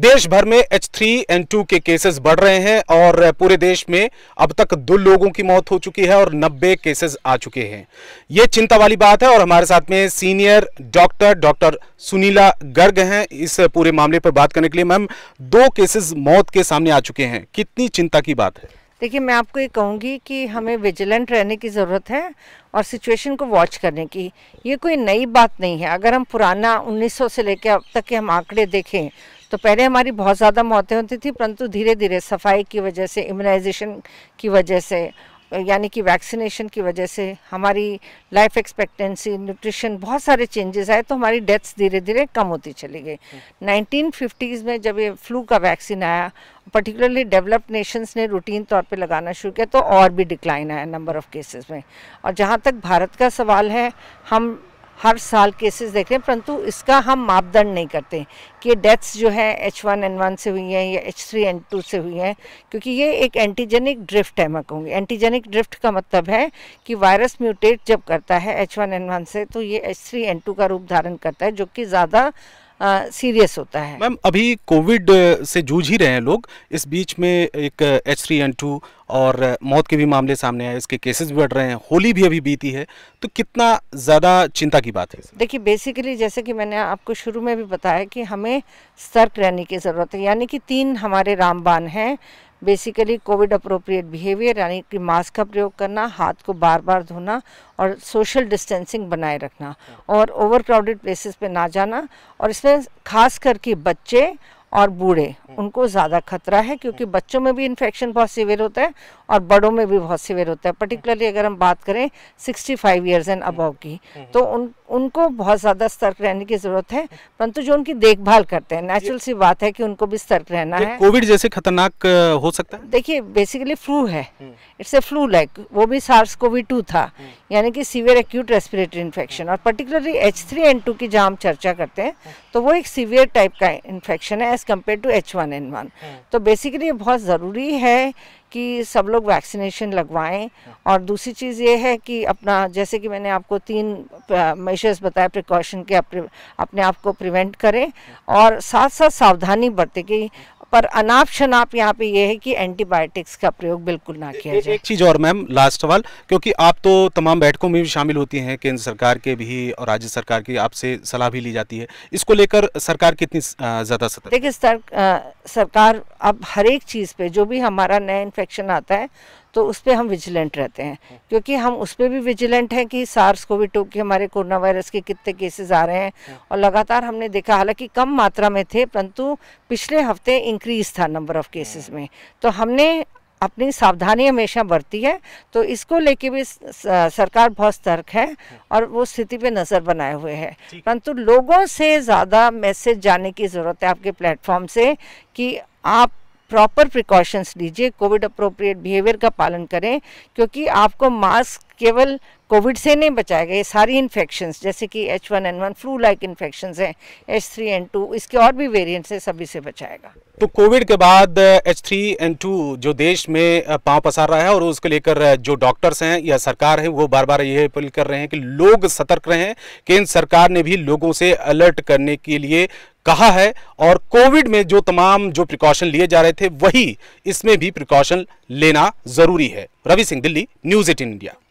देश भर में एच थ्री एन टू के केसेस बढ़ रहे हैं और पूरे देश में अब तक दो लोगों की मौत हो चुकी है और 90 केसेस आ चुके हैं ये चिंता वाली बात है और हमारे साथ में senior doctor doctor Sunila Garg हैं इस पूरे मामले पर बात करने के लिए मैम दो केसेस मौत के सामने आ चुके हैं कितनी चिंता की बात है देखिए मैं आपको ये कहूँगी कि हमें विजिलेंट रहने की ज़रूरत है और सिचुएशन को वॉच करने की ये कोई नई बात नहीं है अगर हम पुराना 1900 से लेकर अब तक के हम आंकड़े देखें तो पहले हमारी बहुत ज़्यादा मौतें होती थी परंतु धीरे धीरे सफाई की वजह से इम्यूनाइजेशन की वजह से यानी कि वैक्सीनेशन की वजह से हमारी लाइफ एक्सपेक्टेंसी न्यूट्रिशन बहुत सारे चेंजेस आए तो हमारी डेथ्स धीरे धीरे कम होती चली गई नाइनटीन फिफ्टीज़ में जब ये फ्लू का वैक्सीन आया पर्टिकुलरली डेवलप्ड नेशंस ने रूटीन तौर पे लगाना शुरू किया तो और भी डिक्लाइन आया नंबर ऑफ़ केसेस में और जहाँ तक भारत का सवाल है हम हर साल केसेस देख रहे हैं परंतु इसका हम मापदंड नहीं करते कि डेथ्स जो है एच वन एन वन से हुई हैं या एच थ्री एन टू से हुई हैं क्योंकि ये एक एंटीजेनिक ड्रिफ्ट है मैं कहूँगी एंटीजेनिक ड्रिफ्ट का मतलब है कि वायरस म्यूटेट जब करता है एच वन एन वन से तो ये एच थ्री एन टू का रूप धारण करता है जो कि ज़्यादा सीरियस होता है मैम अभी कोविड से जूझ ही रहे हैं लोग इस बीच में एक एच थ्री एन टू और मौत के भी मामले सामने आए इसके केसेस भी बढ़ रहे हैं होली भी अभी बीती है तो कितना ज़्यादा चिंता की बात है देखिए बेसिकली जैसे कि मैंने आपको शुरू में भी बताया कि हमें सतर्क रहने की ज़रूरत है यानी कि तीन हमारे रामबान हैं बेसिकली कोविड अप्रोप्रिएट बिहेवियर यानी कि मास्क का प्रयोग करना हाथ को बार बार धोना और सोशल डिस्टेंसिंग बनाए रखना और ओवर क्राउडेड प्लेसेस पे ना जाना और इसमें खास करके बच्चे और बूढ़े उनको ज़्यादा खतरा है क्योंकि बच्चों में भी इन्फेक्शन बहुत सीवियर होता है और बड़ों में भी बहुत सीवियर होता है पर्टिकुलरली अगर हम बात करें 65 फाइव ईयर्स एंड अबव की तो उन उनको बहुत ज़्यादा सतर्क रहने की ज़रूरत है परंतु जो उनकी देखभाल करते हैं नेचुरल सी बात है कि उनको भी सतर्क रहना है कोविड जैसे खतरनाक हो सकता है देखिए बेसिकली फ्लू है इट्स ए फ्लू लाइक वो भी सार्स कोविड टू था हम्म। यानी कि सीवियर एक्यूट रेस्पिरेटरी इन्फेक्शन और particularly H three N two की जहाँ हम चर्चा करते हैं हम्म। तो वो एक सीवियर टाइप का इन्फेक्शन है as compared to H one N one तो बेसिकली बहुत ज़रूरी है कि सब लोग वैक्सीनेशन लगवाएं और दूसरी चीज़ ये है कि अपना जैसे कि मैंने आपको तीन मेजर्स बताए प्रिकॉशन के अपने आप को प्रिवेंट करें और साथ साथ सावधानी बरतें कि पर अनाप शनाप यहाँ पे ये है कि एंटीबायोटिक्स का प्रयोग बिल्कुल ना किया जाए एक चीज़ और मैम लास्ट सवाल क्योंकि आप तो तमाम बैठकों में भी शामिल होती हैं केंद्र सरकार के भी और राज्य सरकार की आपसे सलाह भी ली जाती है इसको लेकर सरकार कितनी ज़्यादा सतर्क देखिए सरकार अब हर एक चीज़ पे जो भी हमारा नया इन्फेक्शन आता है तो उस पर हम विजिलेंट रहते हैं हम्म। क्योंकि हम उस पर भी विजिलेंट हैं कि सार्स कोविड टू के हमारे कोरोना वायरस के कितने केसेस आ रहे हैं हम्म। और लगातार हमने देखा हालांकि कम मात्रा में थे परंतु पिछले हफ्ते इंक्रीज था नंबर ऑफ़ केसेस में तो हमने अपनी सावधानी हमेशा बरती है तो इसको लेके भी सरकार बहुत सतर्क है हम्म। और वो स्थिति पे नज़र बनाए हुए है परंतु लोगों से ज़्यादा मैसेज जाने की ज़रूरत है आपके प्लेटफॉर्म से कि आप प्रॉपर प्रिकॉशंस लीजिए कोविड अप्रोप्रिएट बिहेवियर का पालन करें क्योंकि आपको मास्क केवल कोविड से नहीं बचाएगा ये सारी इन्फेक्शंस जैसे कि H one N one flu like infections हैं एच थ्री एन टू इसके और भी वेरियंट हैं सभी से बचाएगा तो कोविड के बाद एच थ्री एन टू जो देश में पांव पसार रहा है और उसको लेकर जो डॉक्टर्स हैं या सरकार है वो बार बार ये अपील कर रहे हैं कि लोग सतर्क रहें केंद्र सरकार ने भी लोगों से अलर्ट करने के लिए कहा है और कोविड में जो तमाम जो प्रिकॉशन लिए जा रहे थे वही इसमें भी प्रिकॉशन लेना जरूरी है Ravi Singh Delhi news eighteen India